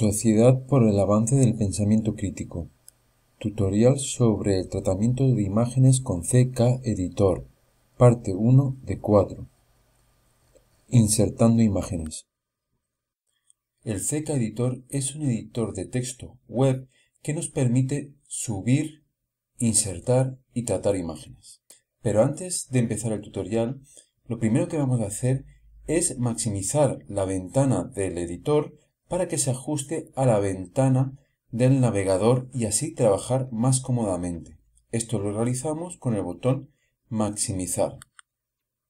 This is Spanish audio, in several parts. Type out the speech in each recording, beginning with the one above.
Sociedad por el Avance del Pensamiento Crítico. Tutorial sobre el tratamiento de imágenes con CK Editor. Parte 1 de 4. Insertando imágenes. El CK Editor es un editor de texto web que nos permite subir, insertar y tratar imágenes. Pero antes de empezar el tutorial, lo primero que vamos a hacer es maximizar la ventana del editor para que se ajuste a la ventana del navegador y así trabajar más cómodamente. Esto lo realizamos con el botón Maximizar.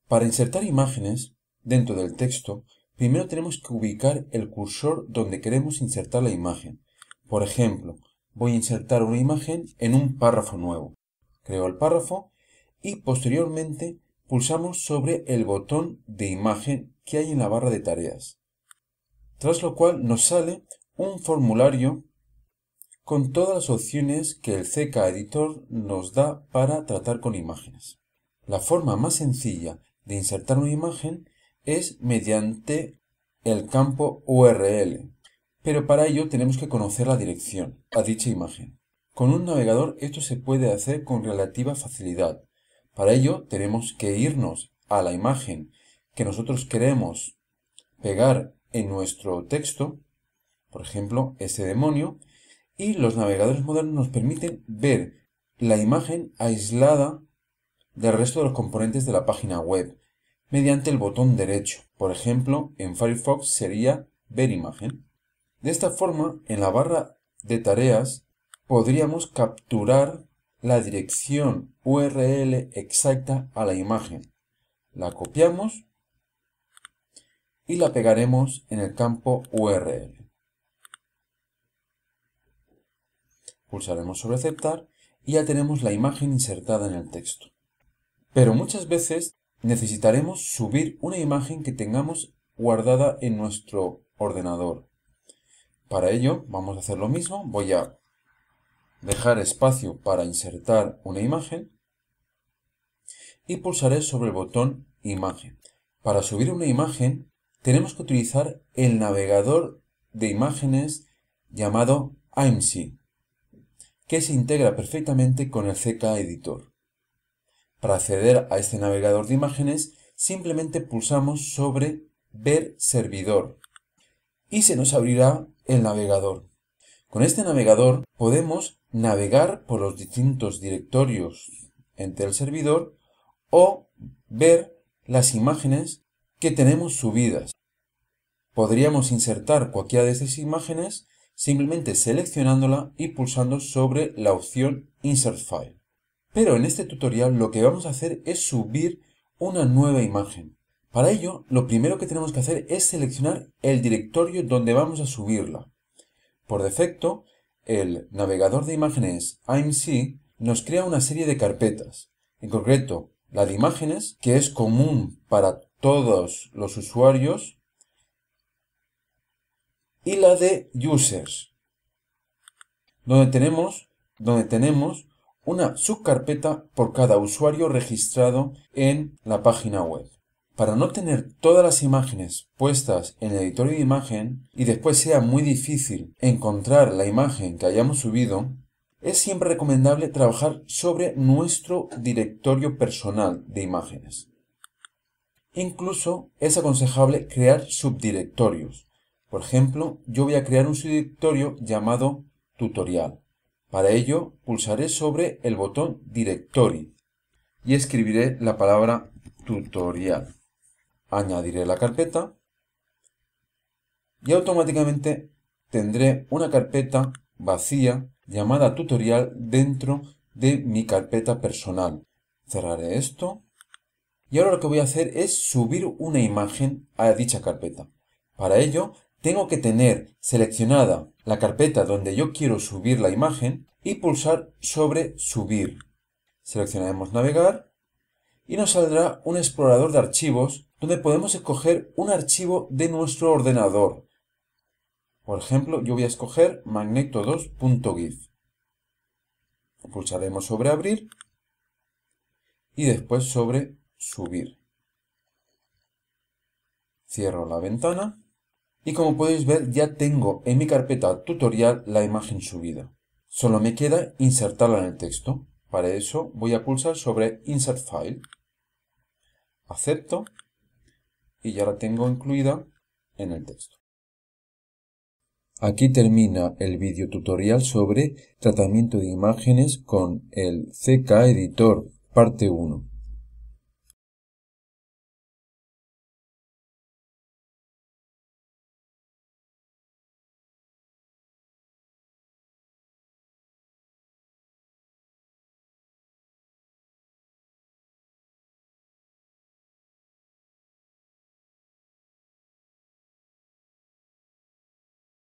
Para insertar imágenes dentro del texto, primero tenemos que ubicar el cursor donde queremos insertar la imagen. Por ejemplo, voy a insertar una imagen en un párrafo nuevo. Creo el párrafo y posteriormente pulsamos sobre el botón de imagen que hay en la barra de tareas tras lo cual nos sale un formulario con todas las opciones que el CK Editor nos da para tratar con imágenes. La forma más sencilla de insertar una imagen es mediante el campo URL, pero para ello tenemos que conocer la dirección a dicha imagen. Con un navegador esto se puede hacer con relativa facilidad. Para ello tenemos que irnos a la imagen que nosotros queremos pegar en nuestro texto, por ejemplo, ese demonio, y los navegadores modernos nos permiten ver la imagen aislada del resto de los componentes de la página web mediante el botón derecho. Por ejemplo, en Firefox sería ver imagen. De esta forma, en la barra de tareas podríamos capturar la dirección URL exacta a la imagen. La copiamos y la pegaremos en el campo URL. Pulsaremos sobre aceptar y ya tenemos la imagen insertada en el texto. Pero muchas veces necesitaremos subir una imagen que tengamos guardada en nuestro ordenador. Para ello vamos a hacer lo mismo, voy a dejar espacio para insertar una imagen y pulsaré sobre el botón imagen. Para subir una imagen tenemos que utilizar el navegador de imágenes llamado IMSI, que se integra perfectamente con el CK Editor. Para acceder a este navegador de imágenes, simplemente pulsamos sobre Ver servidor y se nos abrirá el navegador. Con este navegador podemos navegar por los distintos directorios entre el servidor o ver las imágenes que tenemos subidas. Podríamos insertar cualquiera de estas imágenes simplemente seleccionándola y pulsando sobre la opción Insert File. Pero en este tutorial lo que vamos a hacer es subir una nueva imagen. Para ello, lo primero que tenemos que hacer es seleccionar el directorio donde vamos a subirla. Por defecto, el navegador de imágenes IMC nos crea una serie de carpetas. En concreto, la de imágenes, que es común para todos los usuarios, y la de users, donde tenemos, donde tenemos una subcarpeta por cada usuario registrado en la página web. Para no tener todas las imágenes puestas en el editor de imagen y después sea muy difícil encontrar la imagen que hayamos subido, es siempre recomendable trabajar sobre nuestro directorio personal de imágenes. Incluso es aconsejable crear subdirectorios. Por ejemplo, yo voy a crear un subdirectorio llamado tutorial. Para ello, pulsaré sobre el botón directory y escribiré la palabra tutorial. Añadiré la carpeta y automáticamente tendré una carpeta vacía llamada tutorial dentro de mi carpeta personal. Cerraré esto. Y ahora lo que voy a hacer es subir una imagen a dicha carpeta. Para ello, tengo que tener seleccionada la carpeta donde yo quiero subir la imagen y pulsar sobre Subir. Seleccionaremos Navegar y nos saldrá un explorador de archivos donde podemos escoger un archivo de nuestro ordenador. Por ejemplo, yo voy a escoger magneto2.gif. Pulsaremos sobre abrir y después sobre subir. Cierro la ventana y como podéis ver ya tengo en mi carpeta tutorial la imagen subida. Solo me queda insertarla en el texto. Para eso voy a pulsar sobre Insert File. Acepto y ya la tengo incluida en el texto. Aquí termina el video tutorial sobre tratamiento de imágenes con el CK Editor parte 1.